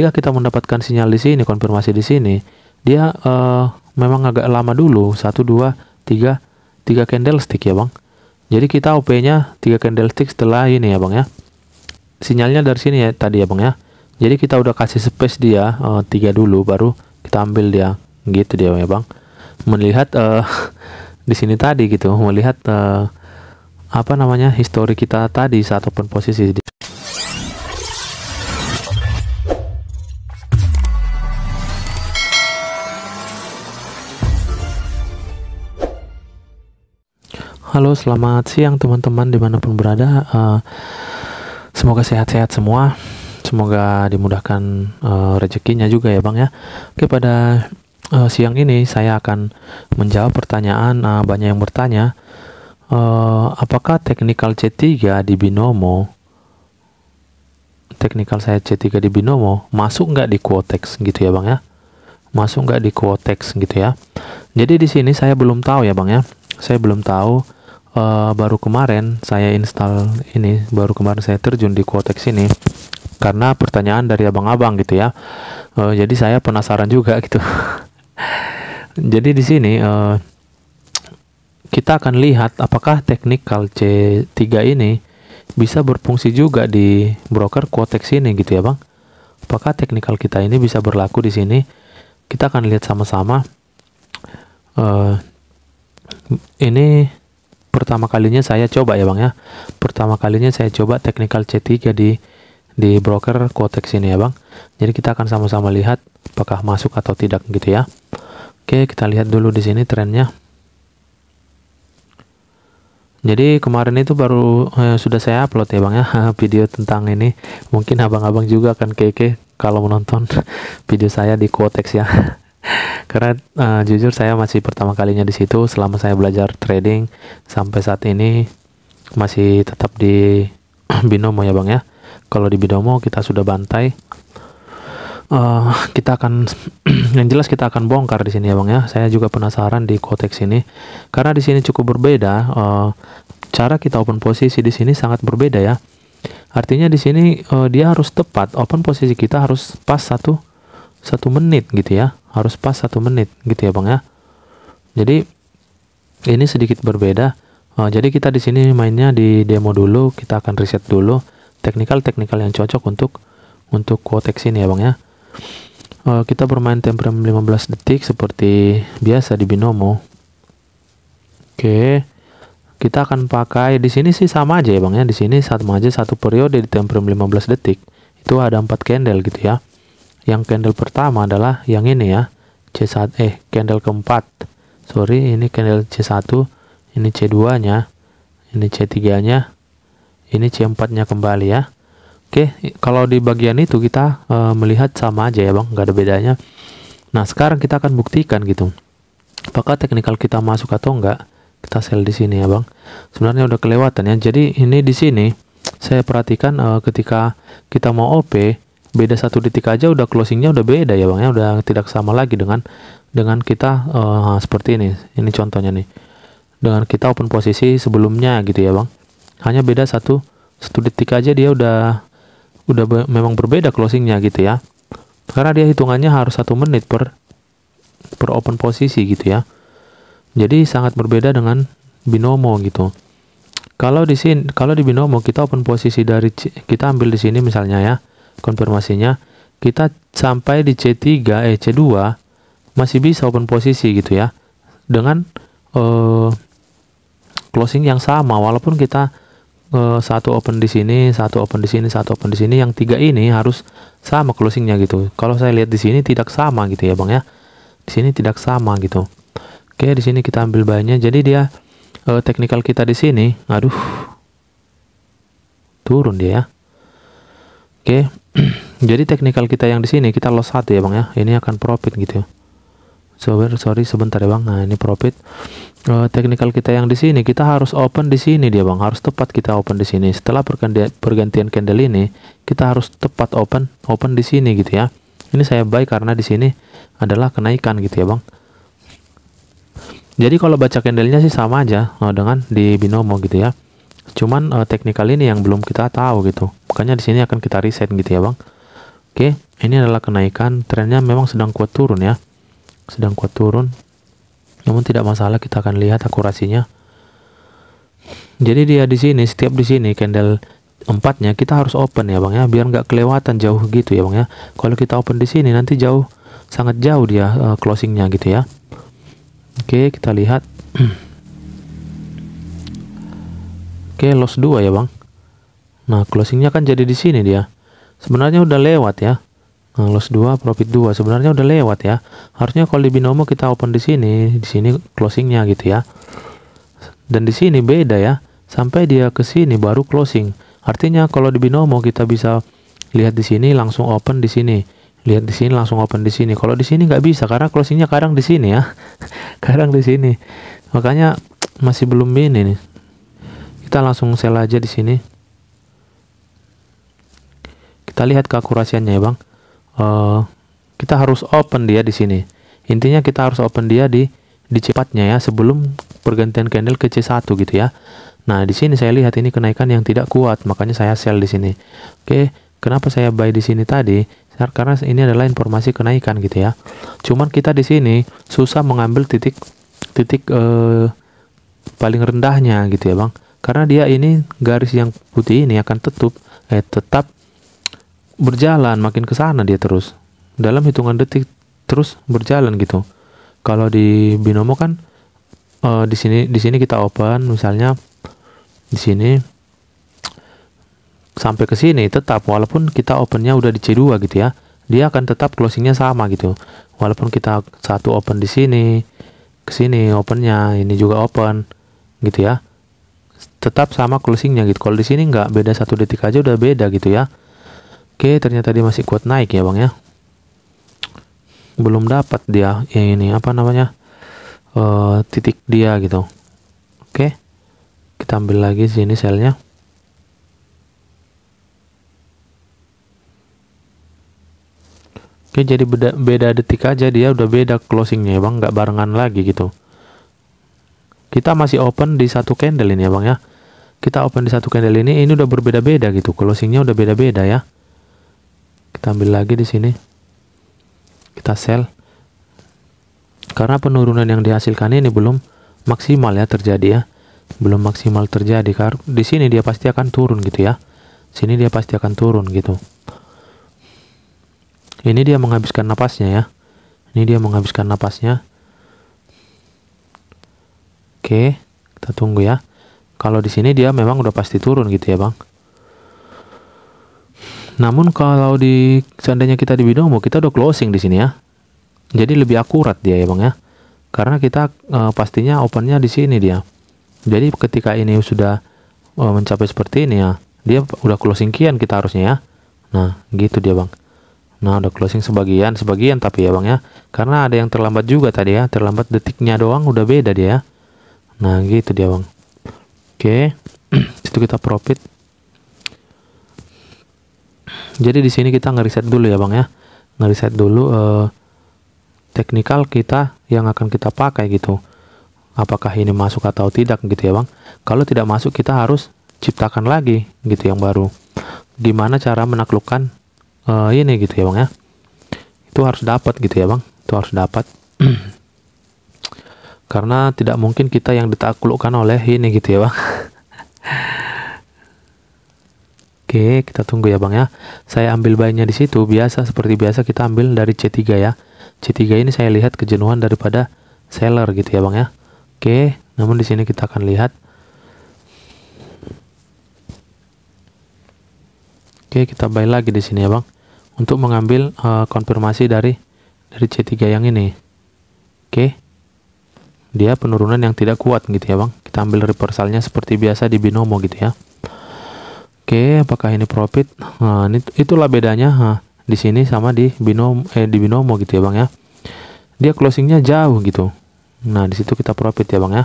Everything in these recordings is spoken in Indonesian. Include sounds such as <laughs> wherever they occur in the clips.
ketika kita mendapatkan sinyal di sini, konfirmasi di sini, dia uh, memang agak lama dulu, satu dua tiga tiga candlestick ya bang. Jadi kita OP-nya 3 candlestick setelah ini ya bang ya. Sinyalnya dari sini ya tadi ya bang ya. Jadi kita udah kasih space dia uh, eh, 3 dulu, baru kita ambil dia gitu dia bang ya bang. Melihat uh, <laughs> di sini tadi gitu, melihat uh, apa namanya histori kita tadi saat open posisi di Halo, selamat siang teman-teman dimanapun berada. Uh, semoga sehat-sehat semua. Semoga dimudahkan uh, rezekinya juga ya bang ya. Oke pada uh, siang ini saya akan menjawab pertanyaan uh, banyak yang bertanya. Uh, apakah technical C3 di binomo technical saya C3 di binomo masuk nggak di quotex gitu ya bang ya? Masuk nggak di quotex gitu ya? Jadi di sini saya belum tahu ya bang ya. Saya belum tahu uh, baru kemarin saya install ini, baru kemarin saya terjun di Quotex ini karena pertanyaan dari abang-abang gitu ya. Uh, jadi saya penasaran juga gitu. <laughs> jadi di sini uh, kita akan lihat apakah teknik C3 ini bisa berfungsi juga di broker Quotex ini gitu ya, Bang. Apakah teknikal kita ini bisa berlaku di sini? Kita akan lihat sama-sama. Uh, ini pertama kalinya saya coba ya bang ya pertama kalinya saya coba technical C3 di di broker Kotex ini ya bang jadi kita akan sama-sama lihat apakah masuk atau tidak gitu ya oke kita lihat dulu di sini trennya jadi kemarin itu baru eh, sudah saya upload ya bang ya <laughs> video tentang ini mungkin abang-abang juga akan keke kalau menonton <laughs> video saya di Kotex ya karena uh, jujur saya masih pertama kalinya di situ selama saya belajar trading sampai saat ini masih tetap di <clears throat> binomo ya bang ya kalau di binomo kita sudah bantai uh, kita akan <clears throat> yang jelas kita akan bongkar di sini ya bang ya saya juga penasaran di kotex ini karena di sini cukup berbeda uh, cara kita open posisi di sini sangat berbeda ya artinya di sini uh, dia harus tepat open posisi kita harus pas satu satu menit gitu ya harus pas satu menit gitu ya bang ya jadi ini sedikit berbeda uh, jadi kita di sini mainnya di demo dulu kita akan reset dulu teknikal-teknikal yang cocok untuk untuk kotex ini ya bang ya uh, kita bermain temperam 15 detik seperti biasa di binomo oke okay. kita akan pakai di sini sih sama aja ya bang ya di sini sama aja satu periode di temperam 15 detik itu ada empat candle gitu ya yang candle pertama adalah yang ini ya C1 eh candle keempat sorry ini candle C1 ini C2 nya ini C3 nya ini C4 nya kembali ya Oke kalau di bagian itu kita e, melihat sama aja ya Bang nggak ada bedanya Nah sekarang kita akan buktikan gitu apakah teknikal kita masuk atau enggak kita sell di sini ya Bang sebenarnya udah kelewatan ya jadi ini di sini saya perhatikan e, ketika kita mau OP beda satu detik aja udah closingnya udah beda ya bang ya udah tidak sama lagi dengan dengan kita uh, seperti ini ini contohnya nih dengan kita open posisi sebelumnya gitu ya bang hanya beda satu satu detik aja dia udah udah be memang berbeda closingnya gitu ya karena dia hitungannya harus satu menit per per open posisi gitu ya jadi sangat berbeda dengan binomo gitu kalau di sini kalau di binomo kita open posisi dari kita ambil di sini misalnya ya konfirmasinya kita sampai di C3 eh C2 masih bisa open posisi gitu ya dengan eh, closing yang sama walaupun kita eh, satu open di sini satu open di sini satu open di sini yang tiga ini harus sama closingnya gitu kalau saya lihat di sini tidak sama gitu ya bang ya di sini tidak sama gitu oke di sini kita ambil banyak jadi dia eh, technical kita di sini aduh turun dia ya oke <clears throat> jadi teknikal kita yang di sini kita loss satu ya bang ya ini akan profit gitu ya. so, sorry sebentar ya bang nah ini profit uh, teknikal kita yang di sini kita harus open di sini dia bang harus tepat kita open di sini setelah pergantian candle ini kita harus tepat open open di sini gitu ya ini saya buy karena di sini adalah kenaikan gitu ya bang jadi kalau baca candlenya sih sama aja eh, dengan di binomo gitu ya Cuman uh, teknikal ini yang belum kita tahu gitu. Makanya di sini akan kita riset gitu ya, Bang. Oke, ini adalah kenaikan. Trennya memang sedang kuat turun ya. Sedang kuat turun. Namun tidak masalah kita akan lihat akurasinya. Jadi dia di sini setiap di sini candle empatnya kita harus open ya bang ya biar nggak kelewatan jauh gitu ya bang ya kalau kita open di sini nanti jauh sangat jauh dia uh, closingnya gitu ya oke kita lihat <clears throat> Oke, loss 2 ya, Bang. Nah, closingnya kan jadi di sini dia. Sebenarnya udah lewat ya. Nah, loss 2, profit 2. Sebenarnya udah lewat ya. Harusnya kalau di binomo kita open di sini, di sini closingnya gitu ya. Dan di sini beda ya. Sampai dia ke sini baru closing. Artinya kalau di binomo kita bisa lihat di sini langsung open di sini lihat di sini langsung open di sini. Kalau di sini nggak bisa karena closingnya kadang di sini ya, <laughs> kadang di sini. Makanya masih belum ini nih. Kita langsung sell aja di sini. Kita lihat keakurasiannya ya, Bang. Uh, kita harus open dia di sini. Intinya kita harus open dia di di cepatnya ya sebelum pergantian candle ke C1 gitu ya. Nah, di sini saya lihat ini kenaikan yang tidak kuat, makanya saya sell di sini. Oke, kenapa saya buy di sini tadi? Karena ini adalah informasi kenaikan gitu ya. Cuman kita di sini susah mengambil titik titik eh, paling rendahnya gitu ya, Bang karena dia ini garis yang putih ini akan tetap eh, tetap berjalan makin ke sana dia terus dalam hitungan detik terus berjalan gitu kalau di binomo kan eh, di sini di sini kita open misalnya di sini sampai ke sini tetap walaupun kita opennya udah di C2 gitu ya dia akan tetap closingnya sama gitu walaupun kita satu open di sini ke sini opennya ini juga open gitu ya tetap sama closingnya gitu. Kalau di sini nggak beda satu detik aja udah beda gitu ya. Oke, ternyata dia masih kuat naik ya bang ya. Belum dapat dia yang ini apa namanya uh, titik dia gitu. Oke, kita ambil lagi sini selnya. Oke, jadi beda, beda detik aja dia udah beda closingnya ya bang, nggak barengan lagi gitu kita masih open di satu candle ini ya bang ya kita open di satu candle ini ini udah berbeda-beda gitu closingnya udah beda-beda ya kita ambil lagi di sini kita sell karena penurunan yang dihasilkan ini belum maksimal ya terjadi ya belum maksimal terjadi karena di sini dia pasti akan turun gitu ya sini dia pasti akan turun gitu ini dia menghabiskan napasnya ya ini dia menghabiskan napasnya oke kita tunggu ya kalau di sini dia memang udah pasti turun gitu ya, Bang. Namun kalau di seandainya kita di binomo, kita udah closing di sini ya. Jadi lebih akurat dia ya, Bang ya. Karena kita e, pastinya opennya di sini dia. Jadi ketika ini sudah e, mencapai seperti ini ya, dia udah closing kian kita harusnya ya. Nah, gitu dia, Bang. Nah, udah closing sebagian, sebagian tapi ya Bang ya. Karena ada yang terlambat juga tadi ya, terlambat detiknya doang udah beda dia. Ya. Nah, gitu dia Bang. Oke. Okay. <clears throat> Itu kita profit. Jadi di sini kita ngeriset dulu ya, Bang ya. Ngeriset dulu eh, teknikal kita yang akan kita pakai gitu. Apakah ini masuk atau tidak gitu ya, Bang. Kalau tidak masuk kita harus ciptakan lagi gitu yang baru. Gimana cara menaklukkan eh, ini gitu ya, Bang ya. Itu harus dapat gitu ya, Bang. Itu harus dapat. <clears throat> karena tidak mungkin kita yang ditaklukkan oleh ini gitu ya bang oke kita tunggu ya bang ya saya ambil bayinya di situ biasa seperti biasa kita ambil dari C3 ya C3 ini saya lihat kejenuhan daripada seller gitu ya bang ya oke namun di sini kita akan lihat oke kita buy lagi di sini ya bang untuk mengambil uh, konfirmasi dari dari C3 yang ini oke dia penurunan yang tidak kuat gitu ya bang kita ambil reversalnya seperti biasa di binomo gitu ya oke apakah ini profit nah, ini, itulah bedanya nah, di sini sama di binomo eh di binomo gitu ya bang ya dia closingnya jauh gitu nah di situ kita profit ya bang ya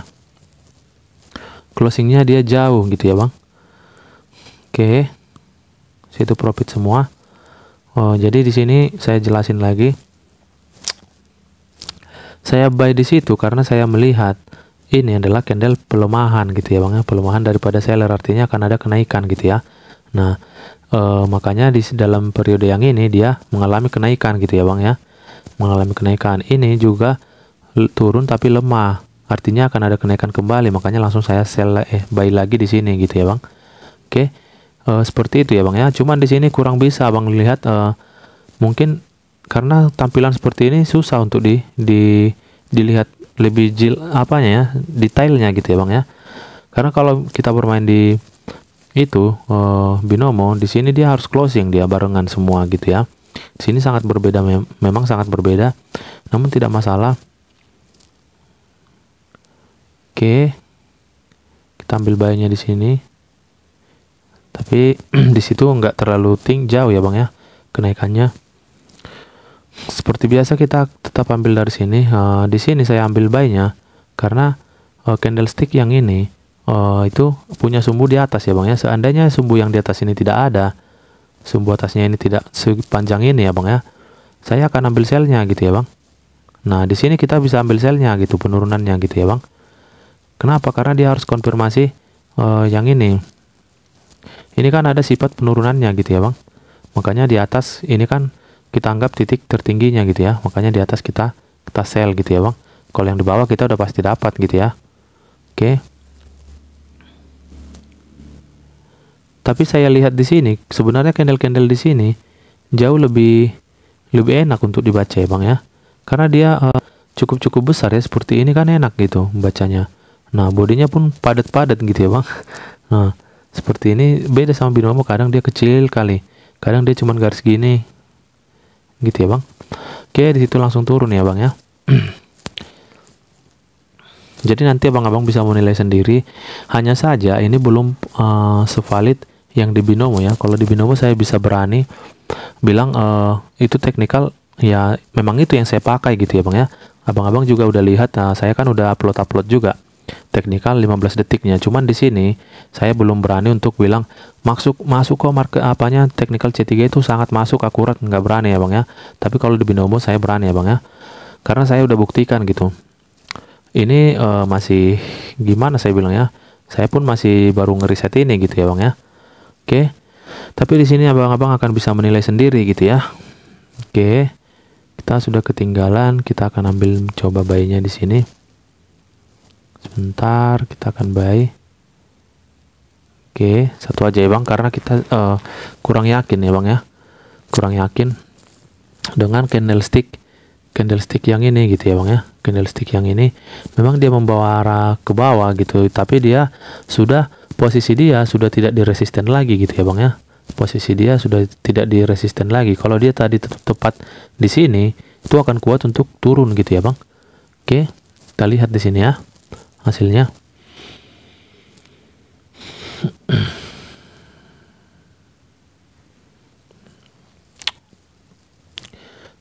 closingnya dia jauh gitu ya bang oke situ profit semua oh, jadi di sini saya jelasin lagi saya buy di situ karena saya melihat ini adalah candle pelemahan gitu ya bang ya pelemahan daripada seller artinya akan ada kenaikan gitu ya nah e, makanya di dalam periode yang ini dia mengalami kenaikan gitu ya bang ya mengalami kenaikan ini juga turun tapi lemah artinya akan ada kenaikan kembali makanya langsung saya sell eh buy lagi di sini gitu ya bang oke eh, seperti itu ya bang ya cuman di sini kurang bisa bang lihat e, mungkin karena tampilan seperti ini susah untuk di di dilihat lebih jil apanya ya detailnya gitu ya bang ya karena kalau kita bermain di itu uh, binomo di sini dia harus closing dia barengan semua gitu ya di sini sangat berbeda mem memang sangat berbeda namun tidak masalah oke kita ambil bayinya di sini tapi <clears throat> di situ nggak terlalu ting jauh ya bang ya kenaikannya seperti biasa kita tetap ambil dari sini. Uh, di sini saya ambil buy karena uh, candlestick yang ini uh, itu punya sumbu di atas ya Bang ya. Seandainya sumbu yang di atas ini tidak ada, sumbu atasnya ini tidak sepanjang ini ya Bang ya. Saya akan ambil selnya gitu ya Bang. Nah, di sini kita bisa ambil selnya gitu penurunannya gitu ya Bang. Kenapa? Karena dia harus konfirmasi uh, yang ini. Ini kan ada sifat penurunannya gitu ya Bang. Makanya di atas ini kan kita anggap titik tertingginya gitu ya makanya di atas kita kita sell gitu ya bang kalau yang di bawah kita udah pasti dapat gitu ya oke tapi saya lihat di sini sebenarnya candle-candle di sini jauh lebih lebih enak untuk dibaca ya bang ya karena dia eh, cukup-cukup besar ya seperti ini kan enak gitu membacanya nah bodinya pun padat-padat gitu ya bang nah seperti ini beda sama binomo kadang dia kecil kali kadang dia cuma garis gini gitu ya bang oke di situ langsung turun ya bang ya <clears throat> jadi nanti abang-abang bisa menilai sendiri hanya saja ini belum uh, sevalid yang di binomo ya kalau di binomo saya bisa berani bilang uh, itu teknikal ya memang itu yang saya pakai gitu ya bang ya abang-abang juga udah lihat nah saya kan udah upload upload juga teknikal 15 detiknya. Cuman di sini saya belum berani untuk bilang masuk masuk ke market apanya teknikal C3 itu sangat masuk akurat nggak berani ya Bang ya. Tapi kalau di binomo saya berani ya Bang ya. Karena saya udah buktikan gitu. Ini uh, masih gimana saya bilang ya. Saya pun masih baru ngeriset ini gitu ya Bang ya. Oke. Tapi di sini abang-abang akan bisa menilai sendiri gitu ya. Oke. Kita sudah ketinggalan, kita akan ambil coba bayinya di sini sebentar kita akan buy oke satu aja ya bang karena kita uh, kurang yakin ya bang ya kurang yakin dengan candlestick candlestick yang ini gitu ya bang ya candlestick yang ini memang dia membawa arah ke bawah gitu tapi dia sudah posisi dia sudah tidak di diresisten lagi gitu ya bang ya posisi dia sudah tidak di diresisten lagi kalau dia tadi tetap tepat di sini itu akan kuat untuk turun gitu ya bang oke kita lihat di sini ya hasilnya.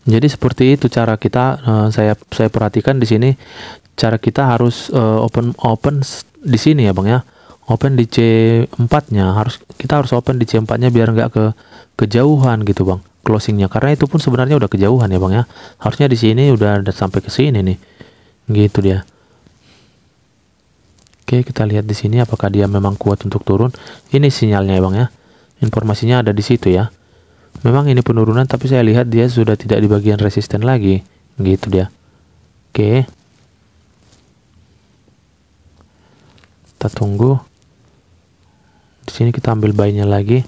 Jadi seperti itu cara kita uh, saya saya perhatikan di sini cara kita harus uh, open open di sini ya Bang ya. Open di C4-nya harus kita harus open di C4-nya biar nggak ke kejauhan gitu Bang closingnya karena itu pun sebenarnya udah kejauhan ya Bang ya. Harusnya di sini udah, udah sampai ke sini nih. Gitu dia. Oke, kita lihat di sini apakah dia memang kuat untuk turun. Ini sinyalnya ya bang ya. Informasinya ada di situ ya. Memang ini penurunan tapi saya lihat dia sudah tidak di bagian resisten lagi. Gitu dia. Oke. Kita tunggu. Di sini kita ambil buy lagi.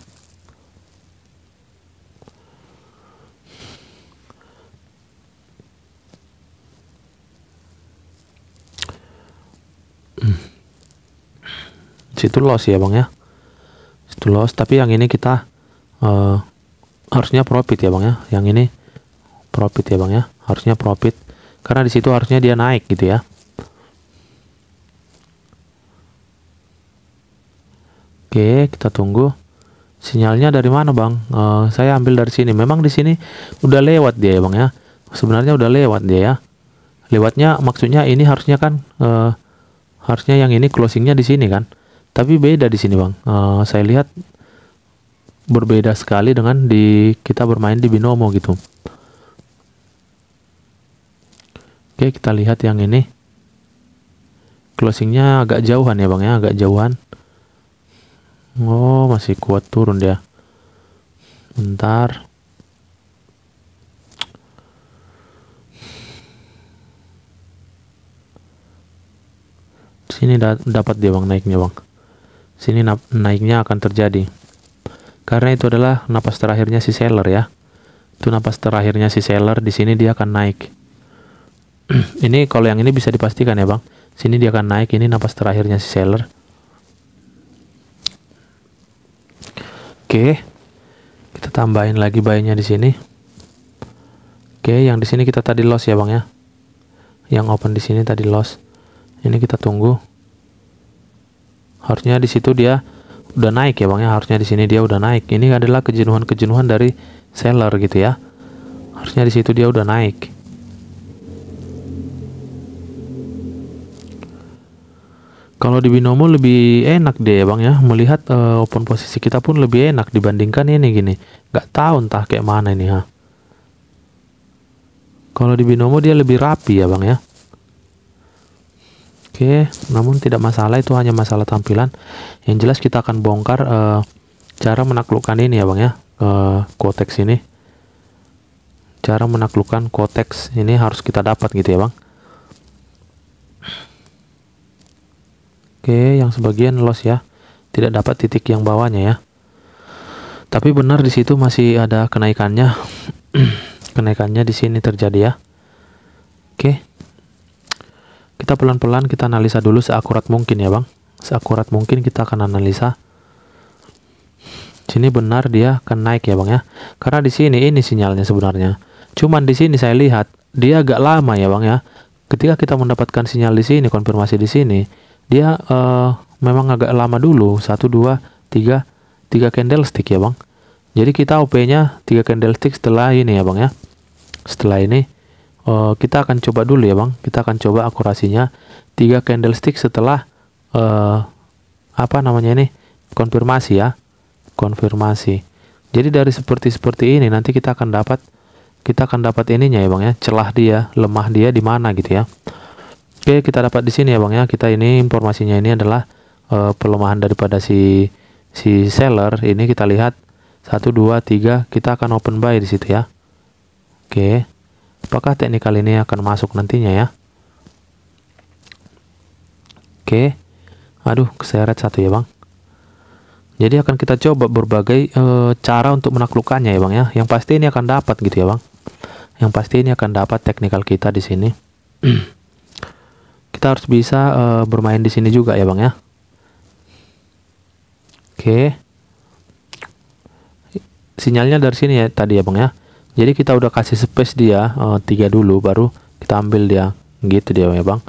situ loss ya bang ya situ loss tapi yang ini kita uh, harusnya profit ya bang ya yang ini profit ya bang ya harusnya profit karena di situ harusnya dia naik gitu ya Oke, kita tunggu. Sinyalnya dari mana, Bang? Uh, saya ambil dari sini. Memang di sini udah lewat dia ya, Bang ya. Sebenarnya udah lewat dia ya. Lewatnya maksudnya ini harusnya kan uh, harusnya yang ini closingnya di sini kan. Tapi beda di sini bang. Uh, saya lihat berbeda sekali dengan di kita bermain di binomo gitu. Oke kita lihat yang ini. Closingnya agak jauhan ya bang ya, agak jauhan. Oh masih kuat turun dia. Bentar. sini dapat dia bang naiknya bang sini naiknya akan terjadi. Karena itu adalah napas terakhirnya si seller ya. Itu napas terakhirnya si seller di sini dia akan naik. <clears throat> ini kalau yang ini bisa dipastikan ya, Bang. Sini dia akan naik, ini napas terakhirnya si seller. Oke. Kita tambahin lagi bayinya di sini. Oke, yang di sini kita tadi loss ya, Bang ya. Yang open di sini tadi loss. Ini kita tunggu harusnya di situ dia udah naik ya bang ya harusnya di sini dia udah naik ini adalah kejenuhan-kejenuhan dari seller gitu ya harusnya di situ dia udah naik kalau di binomo lebih enak deh ya bang ya melihat uh, open posisi kita pun lebih enak dibandingkan ini gini nggak tahu entah kayak mana ini ha kalau di binomo dia lebih rapi ya bang ya Oke, namun tidak masalah itu hanya masalah tampilan. Yang jelas kita akan bongkar uh, cara menaklukkan ini ya Bang ya, uh, konteks ini. Cara menaklukkan kotex ini harus kita dapat gitu ya Bang. Oke, yang sebagian loss ya. Tidak dapat titik yang bawahnya ya. Tapi benar di situ masih ada kenaikannya. <clears throat> kenaikannya di sini terjadi ya. Oke. Kita pelan-pelan kita analisa dulu seakurat mungkin ya bang. Seakurat mungkin kita akan analisa. Sini benar dia akan naik ya bang ya. Karena di sini ini sinyalnya sebenarnya. Cuman di sini saya lihat dia agak lama ya bang ya. Ketika kita mendapatkan sinyal di sini, konfirmasi di sini, dia uh, memang agak lama dulu. Satu, dua, tiga, tiga candlestick ya bang. Jadi kita OP-nya tiga candlestick setelah ini ya bang ya. Setelah ini uh, kita akan coba dulu ya bang kita akan coba akurasinya tiga candlestick setelah uh, apa namanya ini konfirmasi ya konfirmasi jadi dari seperti seperti ini nanti kita akan dapat kita akan dapat ininya ya bang ya celah dia lemah dia di mana gitu ya oke kita dapat di sini ya bang ya kita ini informasinya ini adalah uh, pelemahan daripada si si seller ini kita lihat satu dua tiga. kita akan open buy di situ ya oke Apakah teknikal ini akan masuk nantinya ya? Oke. Aduh, keseret satu ya, Bang. Jadi akan kita coba berbagai e, cara untuk menaklukkannya ya, Bang ya. Yang pasti ini akan dapat gitu ya, Bang. Yang pasti ini akan dapat teknikal kita di sini. <clears throat> kita harus bisa e, bermain di sini juga ya, Bang ya. Oke. Sinyalnya dari sini ya tadi ya, Bang ya jadi kita udah kasih space dia uh, tiga dulu baru kita ambil dia gitu dia ya bang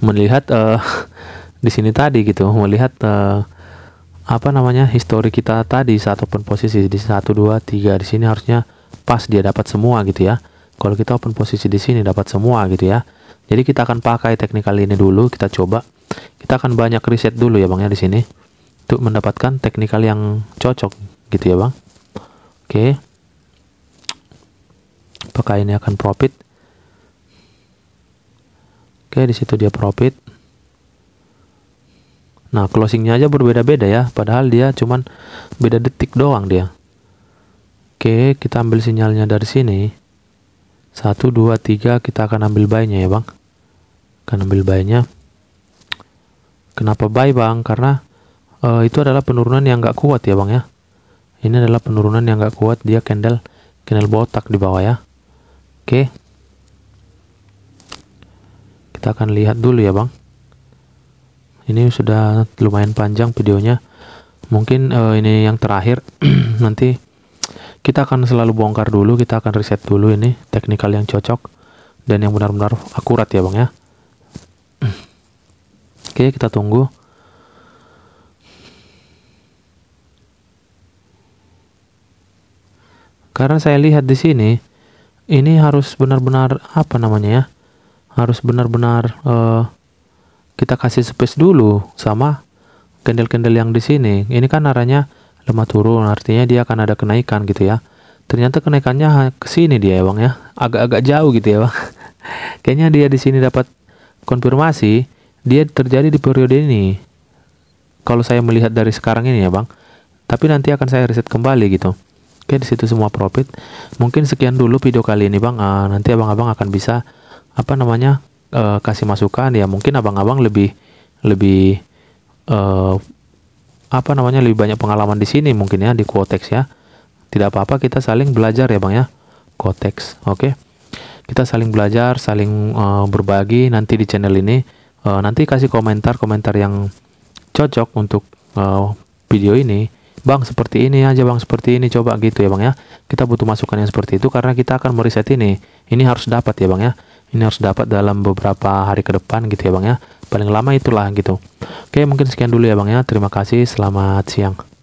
melihat uh, <laughs> di sini tadi gitu melihat uh, apa namanya histori kita tadi satu pun posisi di satu dua tiga di sini harusnya pas dia dapat semua gitu ya. Kalau kita open posisi di sini dapat semua gitu ya. Jadi kita akan pakai teknikal ini dulu, kita coba. Kita akan banyak riset dulu ya Bang ya di sini untuk mendapatkan teknikal yang cocok gitu ya Bang. Oke apakah ini akan profit oke di situ dia profit nah closingnya aja berbeda-beda ya padahal dia cuman beda detik doang dia oke kita ambil sinyalnya dari sini 1, 2, 3 kita akan ambil buy-nya ya bang akan ambil buy-nya kenapa buy bang karena uh, itu adalah penurunan yang gak kuat ya bang ya ini adalah penurunan yang gak kuat dia candle candle botak di bawah ya Oke. Kita akan lihat dulu ya, Bang. Ini sudah lumayan panjang videonya. Mungkin uh, ini yang terakhir <clears throat> nanti kita akan selalu bongkar dulu, kita akan reset dulu ini teknikal yang cocok dan yang benar-benar akurat ya, Bang ya. <clears throat> Oke, kita tunggu. Karena saya lihat di sini ini harus benar-benar apa namanya ya harus benar-benar uh, kita kasih space dulu sama kendel kendel yang di sini ini kan arahnya lemah turun artinya dia akan ada kenaikan gitu ya ternyata kenaikannya ke sini dia ya bang ya agak-agak jauh gitu ya bang <laughs> kayaknya dia di sini dapat konfirmasi dia terjadi di periode ini kalau saya melihat dari sekarang ini ya bang tapi nanti akan saya riset kembali gitu Oke, di situ semua profit. Mungkin sekian dulu video kali ini, Bang. Uh, nanti abang-abang akan bisa apa namanya? Uh, kasih masukan ya. Mungkin abang-abang lebih lebih uh, apa namanya? lebih banyak pengalaman di sini mungkin ya di Quotex ya. Tidak apa-apa kita saling belajar ya, Bang ya. Quotex. Oke. Kita saling belajar, saling uh, berbagi nanti di channel ini. Uh, nanti kasih komentar-komentar yang cocok untuk uh, video ini bang seperti ini aja bang seperti ini coba gitu ya bang ya kita butuh masukan yang seperti itu karena kita akan meriset ini ini harus dapat ya bang ya ini harus dapat dalam beberapa hari ke depan gitu ya bang ya paling lama itulah gitu oke mungkin sekian dulu ya bang ya terima kasih selamat siang